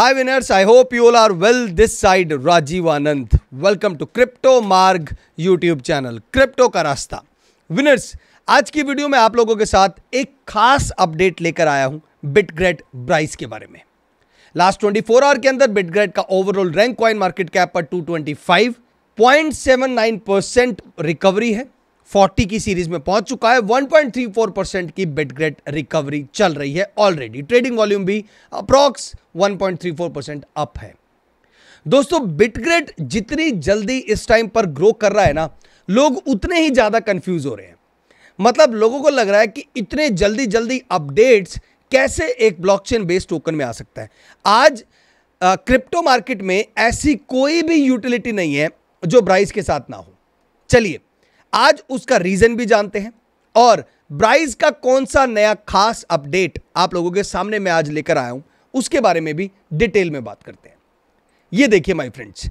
Hi winners I hope you all are well. This side Rajiv Anand. Welcome to Crypto Marg YouTube crypto का रास्ता winners आज की video में आप लोगों के साथ एक खास अपडेट लेकर आया हूं बिटग्रेट ब्राइस के बारे में लास्ट ट्वेंटी फोर आवर के अंदर बिटग्रेट का overall rank CoinMarketCap पर two twenty five point seven nine percent recovery है 40 की सीरीज में पहुंच चुका है 1.34 परसेंट की बिटग्रेट रिकवरी चल रही है ऑलरेडी ट्रेडिंग वॉल्यूम भी अप्रॉक्स 1.34 परसेंट अप है दोस्तों बिटग्रेड जितनी जल्दी इस टाइम पर ग्रो कर रहा है ना लोग उतने ही ज़्यादा कंफ्यूज हो रहे हैं मतलब लोगों को लग रहा है कि इतने जल्दी जल्दी अपडेट्स कैसे एक ब्लॉकचेन बेस्ड टोकन में आ सकता है आज क्रिप्टो मार्केट में ऐसी कोई भी यूटिलिटी नहीं है जो ब्राइस के साथ ना हो चलिए आज उसका रीज़न भी जानते हैं और ब्राइज का कौन सा नया खास अपडेट आप लोगों के सामने मैं आज लेकर आया हूं उसके बारे में भी डिटेल में बात करते हैं ये देखिए माय फ्रेंड्स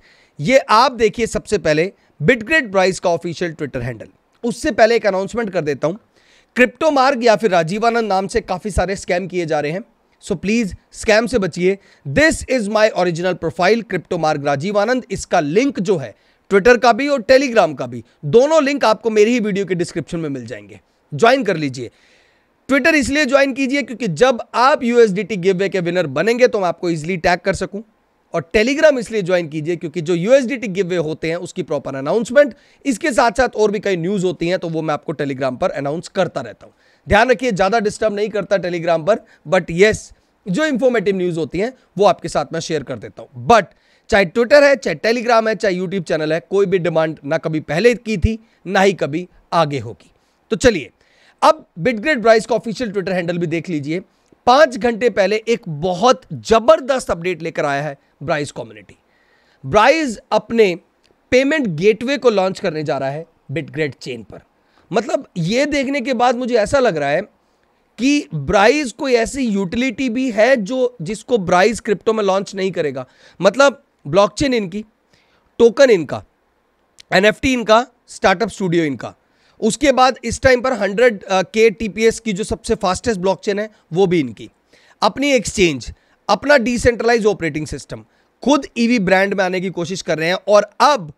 ये आप देखिए सबसे पहले बिटग्रेड प्राइस का ऑफिशियल ट्विटर हैंडल उससे पहले एक अनाउंसमेंट कर देता हूं क्रिप्टो मार्ग या फिर राजीवानंद नाम से काफ़ी सारे स्कैम किए जा रहे हैं सो प्लीज़ स्कैम से बचिए this is my original profile crypto Marg Rajivanand इसका लिंक जो है ट्विटर का भी और टेलीग्राम का भी दोनों लिंक आपको मेरी ही वीडियो के डिस्क्रिप्शन में मिल जाएंगे ज्वाइन कर लीजिए ट्विटर इसलिए ज्वाइन कीजिए क्योंकि जब आप यूएसडीटी गिवे के विनर बनेंगे तो मैं आपको इजिली टैग कर सकूं और टेलीग्राम इसलिए ज्वाइन कीजिए क्योंकि जो यूएसडीटी गिवे होते हैं उसकी प्रॉपर अनाउंसमेंट इसके साथ साथ और भी कई न्यूज होती हैं तो वो मैं आपको टेलीग्राम पर अनाउंस करता रहता हूं ध्यान रखिए ज्यादा डिस्टर्ब नहीं करता टेलीग्राम पर बट येस जो इंफॉर्मेटिव न्यूज होती हैं वो आपके साथ मैं शेयर कर देता हूं बट चाहे ट्विटर है चाहे टेलीग्राम है चाहे यूट्यूब चैनल है कोई भी डिमांड ना कभी पहले की थी ना ही कभी आगे होगी तो चलिए अब बिटग्रेड ब्राइस का ऑफिशियल ट्विटर हैंडल भी देख लीजिए पांच घंटे पहले एक बहुत ज़बरदस्त अपडेट लेकर आया है ब्राइज कम्युनिटी ब्राइज अपने पेमेंट गेटवे को लॉन्च करने जा रहा है बिटग्रेड चेन पर मतलब ये देखने के बाद मुझे ऐसा लग रहा है कि ब्राइज कोई ऐसी यूटिलिटी भी है जो जिसको ब्राइज क्रिप्टो में लॉन्च नहीं करेगा मतलब ब्लॉकचेन इनकी टोकन इनका एनएफटी इनका स्टार्टअप स्टूडियो इनका उसके बाद इस टाइम पर हंड्रेड के टी की जो सबसे फास्टेस्ट ब्लॉकचेन है वो भी इनकी अपनी एक्सचेंज अपना डिसेंट्रलाइज ऑपरेटिंग सिस्टम खुद ईवी e ब्रांड में आने की कोशिश कर रहे हैं और अब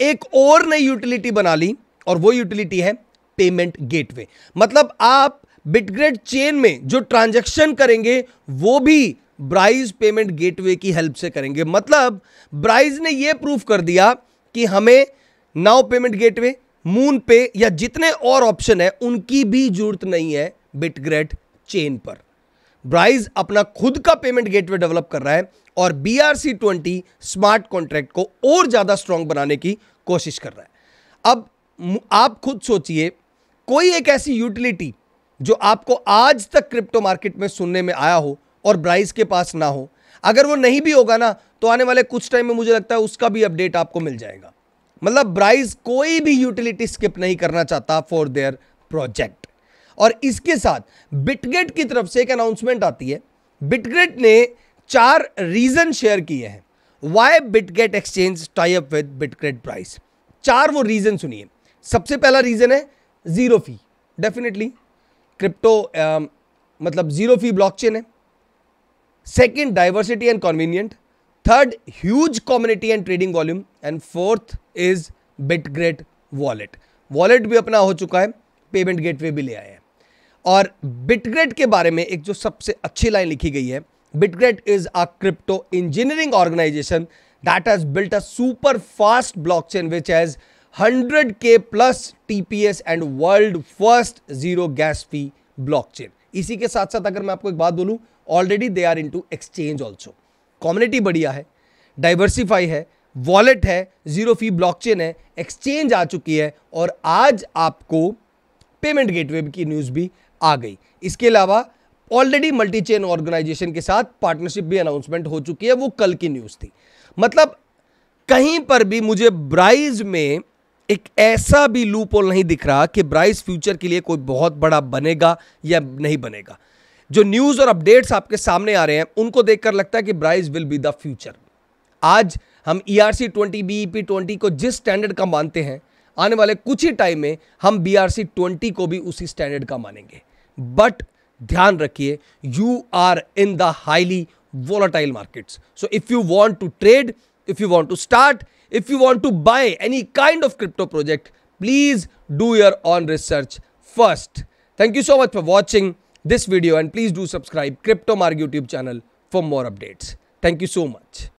एक और नई यूटिलिटी बना ली और वो यूटिलिटी है पेमेंट गेटवे मतलब आप बिटग्रेड चेन में जो ट्रांजैक्शन करेंगे वो भी ब्राइज पेमेंट गेटवे की हेल्प से करेंगे मतलब ब्राइज ने ये प्रूफ कर दिया कि हमें नाउ पेमेंट गेटवे मून पे या जितने और ऑप्शन है उनकी भी जरूरत नहीं है बिटग्रेट चेन पर ब्राइज अपना खुद का पेमेंट गेटवे डेवलप कर रहा है और B R C twenty smart contract को और ज़्यादा स्ट्रांग बनाने की कोशिश कर रहा है अब आप खुद सोचिए कोई एक ऐसी यूटिलिटी जो आपको आज तक क्रिप्टो मार्केट में सुनने में आया हो और ब्राइज के पास ना हो अगर वो नहीं भी होगा ना तो आने वाले कुछ टाइम में मुझे लगता है उसका भी अपडेट आपको मिल जाएगा मतलब ब्राइज कोई भी यूटिलिटी स्किप नहीं करना चाहता फॉर देयर प्रोजेक्ट और इसके साथ बिटगेट की तरफ से एक अनाउंसमेंट आती है बिटगेट ने चार रीज़न शेयर किए हैं why Bitgert exchange tie up with Bitgert price चार वो रीज़न सुनिए सबसे पहला रीज़न है ज़ीरो फी डेफिनेटली क्रिप्टो मतलब ज़ीरो फी ब्लॉकचेन है second diversity and convenient third huge community and trading volume and fourth is Bitgert wallet wallet भी अपना हो चुका है पेमेंट गेटवे भी ले आए हैं और बिटग्रेट के बारे में एक जो सबसे अच्छी लाइन लिखी गई है Bitgert is a crypto engineering organisation that has built a super fast blockchain which has 100 K plus TPS and world first zero gas fee blockchain इसी के साथ साथ अगर मैं आपको एक बात बोलूं already they are into exchange also community बढ़िया है डाइवर्सिफाई है वॉलेट है जीरो फी ब्लॉकचेन है एक्सचेंज आ चुकी है और आज आपको पेमेंट गेटवे की न्यूज़ भी आ गई इसके अलावा ऑलरेडी मल्टी चेन ऑर्गेनाइजेशन के साथ पार्टनरशिप भी अनाउंसमेंट हो चुकी है वो कल की न्यूज़ थी मतलब कहीं पर भी मुझे ब्राइज में एक ऐसा भी लूप नहीं दिख रहा कि ब्राइज फ्यूचर के लिए कोई बहुत बड़ा बनेगा या नहीं बनेगा जो न्यूज और अपडेट्स आपके सामने आ रहे हैं उनको देखकर लगता है कि Brise will be the future आज हम E R C twenty B E P twenty को जिस स्टैंडर्ड का मानते हैं आने वाले कुछ ही टाइम में हम बी आर सी ट्वेंटी को भी उसी स्टैंडर्ड का मानेंगे बट ध्यान रखिए you are in the highly volatile markets so if you want to trade if you want to start if you want to buy any kind of crypto project please do your own research first thank you so much for watching this video and please do subscribe Crypto YouTube channel for more updates. Thank you so much.